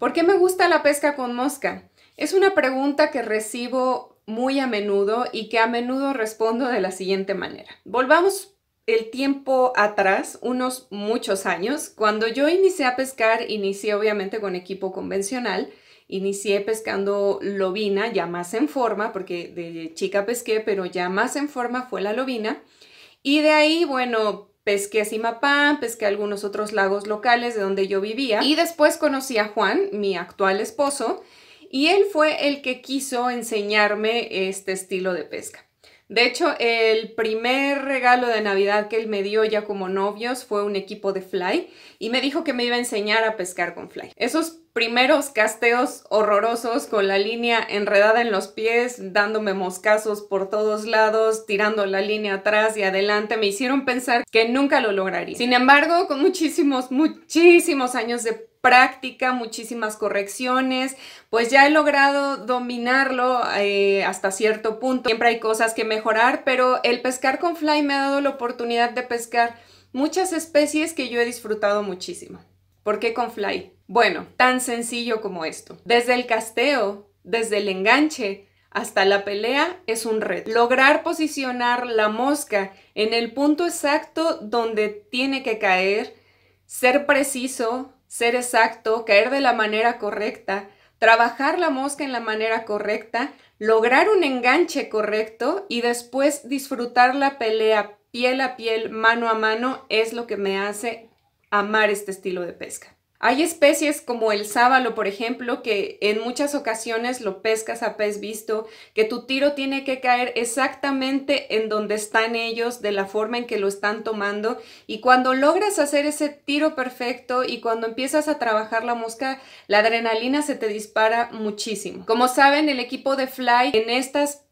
¿Por qué me gusta la pesca con mosca? Es una pregunta que recibo muy a menudo y que a menudo respondo de la siguiente manera. Volvamos el tiempo atrás, unos muchos años, cuando yo inicié a pescar, inicié obviamente con equipo convencional, inicié pescando lobina, ya más en forma, porque de chica pesqué, pero ya más en forma fue la lobina. Y de ahí, bueno, pesqué Simapán, pesqué algunos otros lagos locales de donde yo vivía y después conocí a Juan, mi actual esposo, y él fue el que quiso enseñarme este estilo de pesca. De hecho, el primer regalo de Navidad que él me dio ya como novios fue un equipo de fly y me dijo que me iba a enseñar a pescar con fly. Esos primeros casteos horrorosos con la línea enredada en los pies, dándome moscazos por todos lados, tirando la línea atrás y adelante, me hicieron pensar que nunca lo lograría. Sin embargo, con muchísimos, muchísimos años de práctica, muchísimas correcciones, pues ya he logrado dominarlo eh, hasta cierto punto. Siempre hay cosas que mejorar, pero el pescar con fly me ha dado la oportunidad de pescar muchas especies que yo he disfrutado muchísimo. ¿Por qué con fly? Bueno, tan sencillo como esto. Desde el casteo, desde el enganche, hasta la pelea es un reto. Lograr posicionar la mosca en el punto exacto donde tiene que caer, ser preciso, ser exacto, caer de la manera correcta, trabajar la mosca en la manera correcta, lograr un enganche correcto y después disfrutar la pelea piel a piel, mano a mano, es lo que me hace amar este estilo de pesca. Hay especies como el sábalo, por ejemplo, que en muchas ocasiones lo pescas a pez visto, que tu tiro tiene que caer exactamente en donde están ellos, de la forma en que lo están tomando. Y cuando logras hacer ese tiro perfecto y cuando empiezas a trabajar la mosca, la adrenalina se te dispara muchísimo. Como saben, el equipo de Fly en estas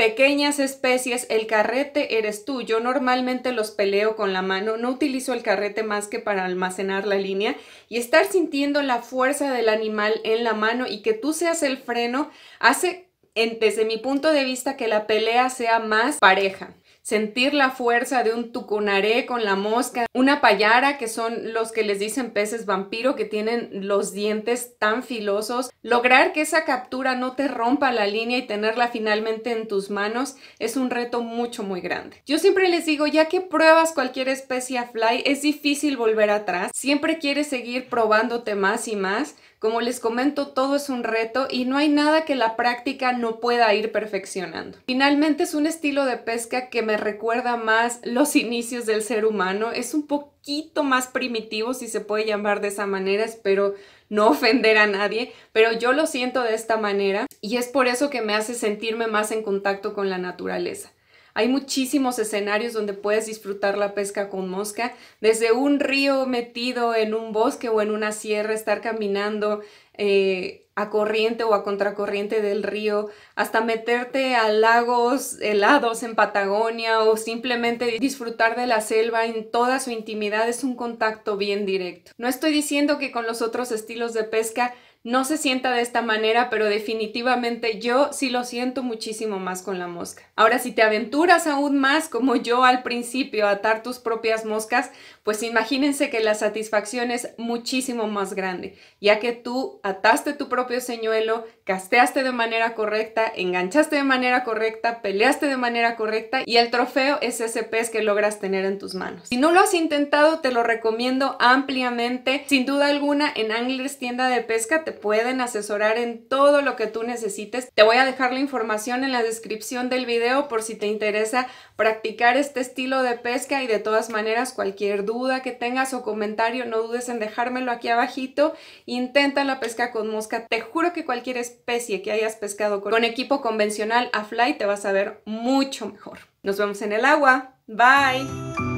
Pequeñas especies, el carrete eres tú. Yo normalmente los peleo con la mano, no utilizo el carrete más que para almacenar la línea y estar sintiendo la fuerza del animal en la mano y que tú seas el freno hace, desde mi punto de vista, que la pelea sea más pareja sentir la fuerza de un tucunaré con la mosca, una payara, que son los que les dicen peces vampiro, que tienen los dientes tan filosos. Lograr que esa captura no te rompa la línea y tenerla finalmente en tus manos es un reto mucho, muy grande. Yo siempre les digo, ya que pruebas cualquier especie a fly, es difícil volver atrás. Siempre quieres seguir probándote más y más como les comento, todo es un reto y no hay nada que la práctica no pueda ir perfeccionando. Finalmente es un estilo de pesca que me recuerda más los inicios del ser humano, es un poquito más primitivo si se puede llamar de esa manera, espero no ofender a nadie, pero yo lo siento de esta manera y es por eso que me hace sentirme más en contacto con la naturaleza. Hay muchísimos escenarios donde puedes disfrutar la pesca con mosca, desde un río metido en un bosque o en una sierra, estar caminando eh, a corriente o a contracorriente del río, hasta meterte a lagos helados en Patagonia o simplemente disfrutar de la selva en toda su intimidad es un contacto bien directo. No estoy diciendo que con los otros estilos de pesca no se sienta de esta manera, pero definitivamente yo sí lo siento muchísimo más con la mosca. Ahora, si te aventuras aún más como yo al principio a atar tus propias moscas, pues imagínense que la satisfacción es muchísimo más grande, ya que tú ataste tu propio señuelo, casteaste de manera correcta, enganchaste de manera correcta, peleaste de manera correcta y el trofeo es ese pez que logras tener en tus manos. Si no lo has intentado, te lo recomiendo ampliamente. Sin duda alguna, en Anglers Tienda de Pesca pueden asesorar en todo lo que tú necesites. Te voy a dejar la información en la descripción del video por si te interesa practicar este estilo de pesca y de todas maneras cualquier duda que tengas o comentario no dudes en dejármelo aquí abajito. Intenta la pesca con mosca. Te juro que cualquier especie que hayas pescado con equipo convencional a fly te vas a ver mucho mejor. Nos vemos en el agua. Bye.